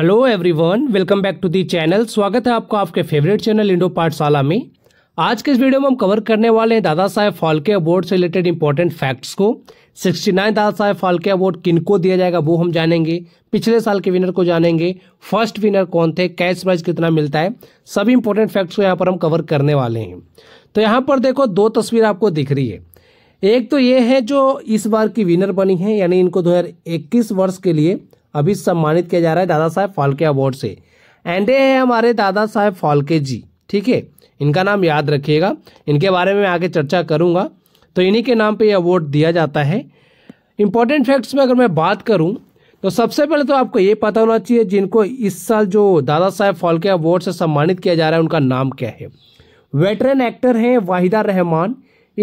hello everyone welcome back to the channel स्वागत है आपका आपके फेवरेट चैनल इंडो पाठशाला में आज के इस वीडियो में हम कवर करने वाले हैं दादा साहेब फाल्के अवार्ड से रिलेटेड इंपॉर्टेंट फैक्ट्स को 69 दादा साहेब फाल्के अवार्ड किनको दिया जाएगा वो हम जानेंगे पिछले साल के विनर को जानेंगे फर्स्ट विनर कौन थे कैश प्राइज कितना मिलता है सभी इंपॉर्टेंट फैक्ट्स को यहाँ पर हम कवर करने वाले हैं तो यहाँ पर देखो दो तस्वीर आपको दिख रही है एक तो ये है जो इस बार की विनर बनी है यानी इनको दो वर्ष के लिए अभी सम्मानित किया जा रहा है दादा साहेब फाल्के अवार्ड से एंड ए है हमारे दादा साहेब फाल्के जी ठीक है इनका नाम याद रखिएगा इनके बारे में मैं आगे चर्चा करूँगा तो इन्हीं के नाम पे ये अवार्ड दिया जाता है इम्पोर्टेंट फैक्ट्स में अगर मैं बात करूँ तो सबसे पहले तो आपको ये पता होना चाहिए जिनको इस साल जो दादा साहेब फाल्के अवार्ड से सम्मानित किया जा रहा है उनका नाम क्या है वेटरन एक्टर हैं वाहिदा रहमान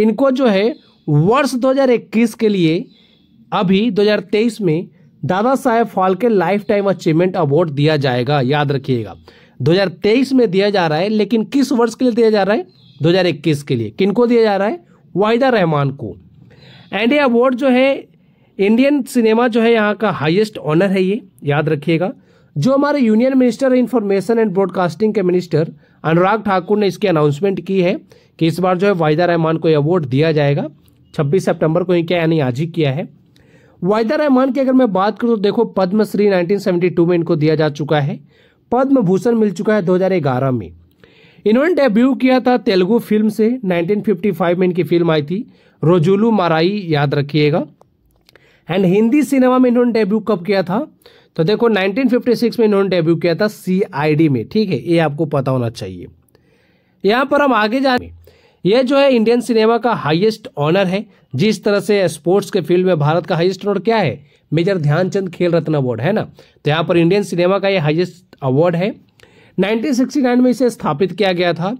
इनको जो है वर्ष दो के लिए अभी दो में Dada Saheb Phalke lifetime achievement award दिया जाएगा याद रखिएगा 2023 में दिया जा रहा है लेकिन किस वर्ष के लिए दिया जा रहा है 2021 के लिए किनको दिया जा रहा है वाहिदा रहमान को एंड ये अवार्ड जो है इंडियन सिनेमा जो है यहाँ का हाईएस्ट ऑनर है ये याद रखिएगा जो हमारे union minister information and broadcasting के मिनिस्टर अनुराग ठाकुर ने इसकी अनाउंसमेंट की है कि इस बार जो है वाहिदा रहमान को ये अवार्ड दिया जाएगा 26 सितंबर को ही क्या यानी आज ही किया है वाहिदा रहमान की अगर मैं बात करूँ तो देखो पद्मश्री 1972 में इनको दिया जा चुका है पद्म भूषण मिल चुका है 2011 में इन्होंने डेब्यू किया था तेलुगु फिल्म से 1955 में इनकी फिल्म आई थी रोजुलू माराई याद रखिएगा एंड हिंदी सिनेमा में इन्होंने डेब्यू कब किया था तो देखो 1956 में इन्होंने डेब्यू किया था सीआईडी में ठीक है ये आपको पता होना चाहिए यहाँ पर हम आगे जाए ये जो है इंडियन सिनेमा का हाईएस्ट ऑनर है जिस तरह से स्पोर्ट्स के फील्ड में भारत का हाईएस्ट ऑनर क्या है मेजर ध्यानचंद खेल रत्न अवार्ड है ना तो यहाँ पर इंडियन सिनेमा का ये हाईएस्ट अवार्ड है 1969 में इसे स्थापित किया गया था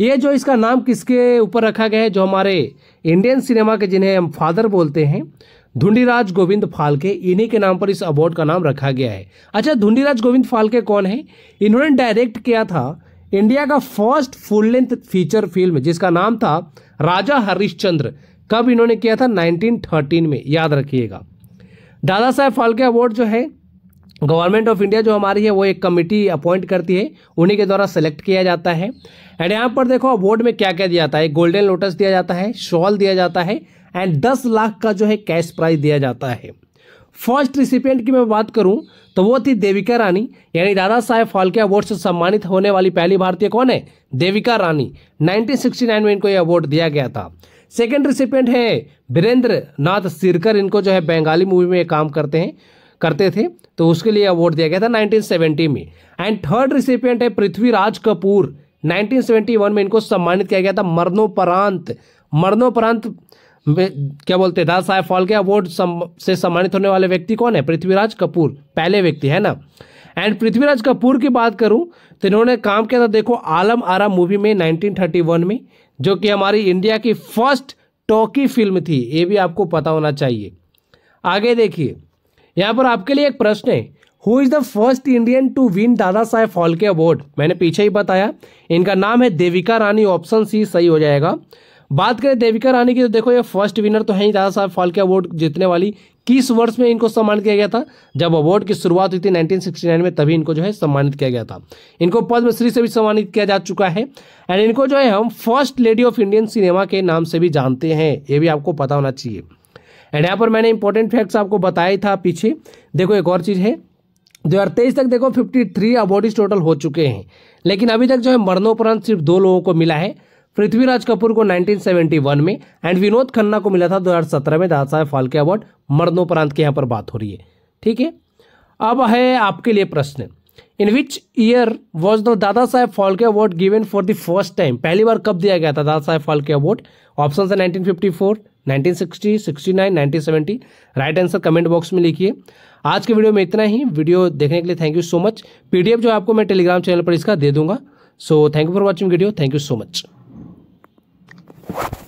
ये जो इसका नाम किसके ऊपर रखा गया है जो हमारे इंडियन सिनेमा के जिन्हें हम फादर बोलते हैं धुंडीराज गोविंद फालके इन्हीं के नाम पर इस अवार्ड का नाम रखा गया है अच्छा धुंडीराज गोविंद फालके कौन है इन्होंने डायरेक्ट किया था इंडिया का first full length feature film जिसका नाम था राजा हरिश्चंद्र कब इन्होंने किया था 1913 में याद रखिएगा दादा साहेब फाल्के अवार्ड जो है गवर्नमेंट ऑफ इंडिया जो हमारी है वो एक कमेटी अपॉइंट करती है उन्हीं के द्वारा सेलेक्ट किया जाता है एंड यहाँ पर देखो अवार्ड में क्या क्या दिया जाता है गोल्डन लोटस दिया जाता है शॉल दिया जाता है एंड दस लाख का जो है कैश प्राइज दिया जाता है फर्स्ट रिसिपियंट की मैं बात करूं तो वो थी देविका रानी यानी दादा साहेब फाल्के अवार्ड से सम्मानित होने वाली पहली भारतीय कौन है देविका रानी 1969 में इनको ये अवार्ड दिया गया था सेकेंड रिसिपियंट है वीरेंद्र नाथ सिरकर इनको जो है बंगाली मूवी में काम करते हैं करते थे तो उसके लिए अवार्ड दिया गया था नाइनटीन में एंड थर्ड रिसिपियंट है पृथ्वीराज कपूर नाइनटीन में इनको सम्मानित किया गया था मरणोपरांत मरणोपरांत क्या बोलते हैं दादा साहेब फाल्के अवार्ड सम, से सम्मानित होने वाले व्यक्ति कौन है पृथ्वीराज कपूर पहले व्यक्ति है ना एंड पृथ्वीराज कपूर की बात करूं तो इन्होंने काम किया था देखो आलम आरा मूवी में 1931 में जो कि हमारी इंडिया की फर्स्ट टॉकी फिल्म थी ये भी आपको पता होना चाहिए आगे देखिए यहाँ पर आपके लिए एक प्रश्न है who is the first Indian to win Dada Saheb Phalke award मैंने पीछे ही बताया इनका नाम है देविका रानी ऑप्शन सी सही हो जाएगा बात करें देविका रानी की तो देखो ये फर्स्ट विनर तो है ही दादा साहब फाल्के अवार्ड जीतने वाली किस वर्ष में इनको सम्मानित किया गया था जब अवार्ड की शुरुआत हुई थी 1969 में तभी इनको जो है सम्मानित किया गया था इनको पद्मश्री से भी सम्मानित किया जा चुका है एंड इनको जो है हम first lady of Indian cinema के नाम से भी जानते हैं ये भी आपको पता होना चाहिए एंड यहाँ पर मैंने इंपॉर्टेंट फैक्ट्स आपको बताया था पीछे देखो एक और चीज़ है दो हज़ार तेईस तक देखो फिफ्टी थ्री अवार्डीज टोटल हो चुके हैं लेकिन अभी तक जो है मरणोपरांत सिर्फ दो लोगों को मिला है पृथ्वीराज कपूर को 1971 में एंड विनोद खन्ना को मिला था 2017 में दादा साहेब फाल्के अवार्ड मरणोपरांत के यहाँ पर बात हो रही है ठीक है अब है आपके लिए प्रश्न in which year was the Dada Saheb Phalke award given for the first time पहली बार कब दिया गया था दादा साहेब फाल्के अवार्ड ऑप्शन है 1954, 1960, 69, 1970 राइट आंसर कमेंट बॉक्स में लिखिए आज के वीडियो में इतना ही वीडियो देखने के लिए thank you so much PDF जो आपको मैं टेलीग्राम चैनल पर इसका दे दूंगा so thank you for watching video thank you so much you